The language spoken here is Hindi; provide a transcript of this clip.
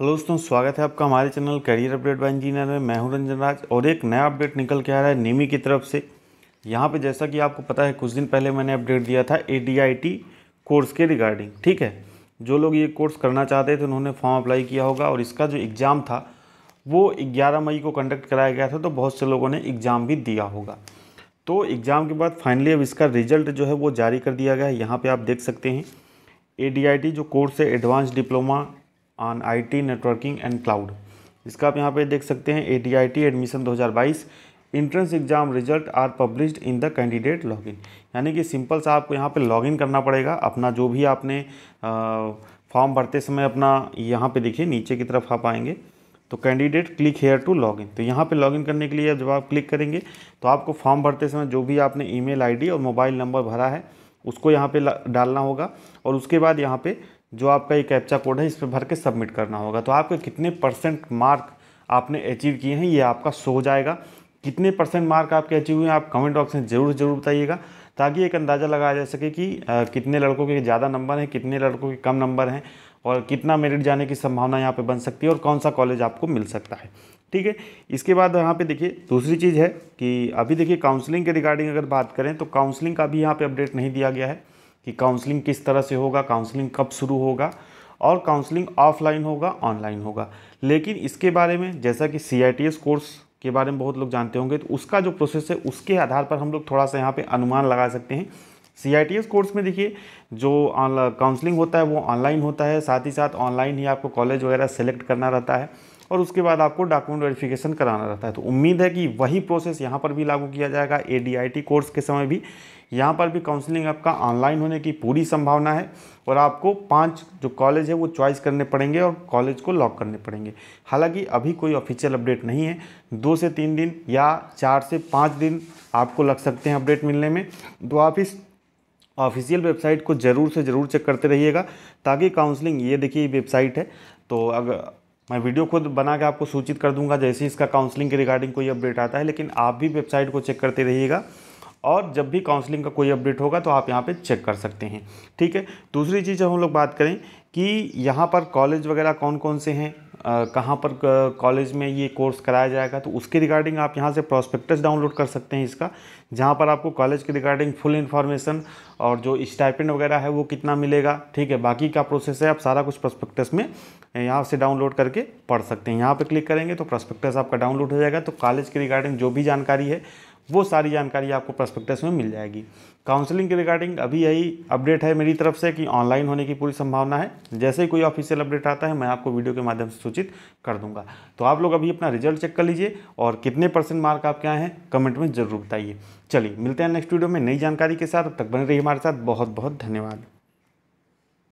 हेलो दोस्तों स्वागत है आपका हमारे channel career update by engineer में मैं हूं रंजन राज और एक नया अपडेट निकल के आ रहा है नेमी की तरफ से यहाँ पे जैसा कि आपको पता है कुछ दिन पहले मैंने अपडेट दिया था ए कोर्स के रिगार्डिंग ठीक है जो लोग ये कोर्स करना चाहते थे उन्होंने फॉर्म अप्लाई किया होगा और इसका जो एग्ज़ाम था वो ग्यारह मई को कंडक्ट कराया गया था तो बहुत से लोगों ने एग्ज़ाम भी दिया होगा तो एग्ज़ाम के बाद फाइनली अब इसका रिजल्ट जो है वो जारी कर दिया गया है यहाँ पर आप देख सकते हैं ए जो कोर्स है advance diploma on IT networking and cloud इसका आप यहाँ पे देख सकते हैं ADIT admission 2022 entrance exam result are published in the candidate login यानी कि सिंपल सा आपको यहाँ पे लॉगिन करना पड़ेगा अपना जो भी आपने फॉर्म भरते समय अपना यहाँ पे देखिए नीचे की तरफ आप आएंगे तो candidate click here to login तो यहाँ पे लॉगिन करने के लिए जब आप क्लिक करेंगे तो आपको फॉर्म भरते समय जो भी आपने ईमेल आईडी और मोबाइल नंबर भरा है उसको यहाँ पे डालना होगा और उसके बाद यहाँ पे जो आपका ये कैप्चा कोड है इस पर भर के सबमिट करना होगा तो आपके कितने परसेंट मार्क आपने अचीव किए हैं ये आपका शो हो जाएगा कितने परसेंट मार्क आपके अचीव हुए हैं आप कमेंट बॉक्स में ज़रूर ज़रूर बताइएगा ताकि एक अंदाज़ा लगाया जा सके कि आ, कितने लड़कों के ज़्यादा नंबर हैं कितने लड़कों के कम नंबर हैं और कितना मेरिट जाने की संभावना यहाँ पे बन सकती है और कौन सा कॉलेज आपको मिल सकता है ठीक है इसके बाद यहाँ पे देखिए दूसरी चीज़ है कि अभी देखिए काउंसलिंग के रिगार्डिंग अगर बात करें तो काउंसलिंग का भी यहाँ पे अपडेट नहीं दिया गया है कि काउंसलिंग किस तरह से होगा काउंसलिंग कब शुरू होगा और काउंसलिंग ऑफलाइन होगा ऑनलाइन होगा लेकिन इसके बारे में जैसा कि सी कोर्स के बारे में बहुत लोग जानते होंगे तो उसका जो प्रोसेस है उसके आधार पर हम लोग थोड़ा सा यहाँ पे अनुमान लगा सकते हैं सी कोर्स में देखिए जो काउंसलिंग होता है वो ऑनलाइन होता है साथ ही साथ ऑनलाइन ही आपको कॉलेज वगैरह सेलेक्ट करना रहता है और उसके बाद आपको डॉक्यूमेंट वेरिफिकेशन कराना रहता है तो उम्मीद है कि वही प्रोसेस यहाँ पर भी लागू किया जाएगा ए कोर्स के समय भी यहाँ पर भी काउंसलिंग आपका ऑनलाइन होने की पूरी संभावना है और आपको पांच जो कॉलेज है वो चॉइस करने पड़ेंगे और कॉलेज को लॉक करने पड़ेंगे हालांकि अभी कोई ऑफिशियल अपडेट नहीं है दो से तीन दिन या चार से पाँच दिन आपको लग सकते हैं अपडेट मिलने में तो आप इस ऑफिशियल वेबसाइट को ज़रूर से ज़रूर चेक करते रहिएगा ताकि काउंसलिंग ये देखिए वेबसाइट है तो अगर मैं वीडियो खुद बना के आपको सूचित कर दूंगा जैसे ही इसका काउंसलिंग के रिगार्डिंग कोई अपडेट आता है लेकिन आप भी वेबसाइट को चेक करते रहिएगा और जब भी काउंसलिंग का कोई अपडेट होगा तो आप यहाँ पे चेक कर सकते हैं ठीक है दूसरी चीज़ हम लोग बात करें कि यहाँ पर कॉलेज वगैरह कौन कौन से हैं कहाँ पर कॉलेज में ये कोर्स कराया जाएगा तो उसके रिगार्डिंग आप यहाँ से प्रॉस्पेक्टस डाउनलोड कर सकते हैं इसका जहाँ पर आपको कॉलेज के रिगार्डिंग फुल इन्फॉर्मेशन और जो स्टाइपेंड वगैरह है वो कितना मिलेगा ठीक है बाकी का प्रोसेस है आप सारा कुछ प्रॉस्पेक्टस में यहाँ से डाउनलोड करके पढ़ सकते हैं यहाँ पर क्लिक करेंगे तो प्रॉस्पेक्टस आपका डाउनलोड हो जाएगा तो कॉलेज के रिगार्डिंग जो भी जानकारी है वो सारी जानकारी आपको प्रस्पेक्टस में मिल जाएगी काउंसलिंग के रिगार्डिंग अभी यही अपडेट है मेरी तरफ से कि ऑनलाइन होने की पूरी संभावना है जैसे ही कोई ऑफिशियल अपडेट आता है मैं आपको वीडियो के माध्यम से सूचित कर दूंगा तो आप लोग अभी अपना रिजल्ट चेक कर लीजिए और कितने परसेंट मार्क आपके आए हैं कमेंट में ज़रूर बताइए चलिए मिलते हैं नेक्स्ट वीडियो में नई जानकारी के साथ अब तक बने रही हमारे साथ बहुत बहुत धन्यवाद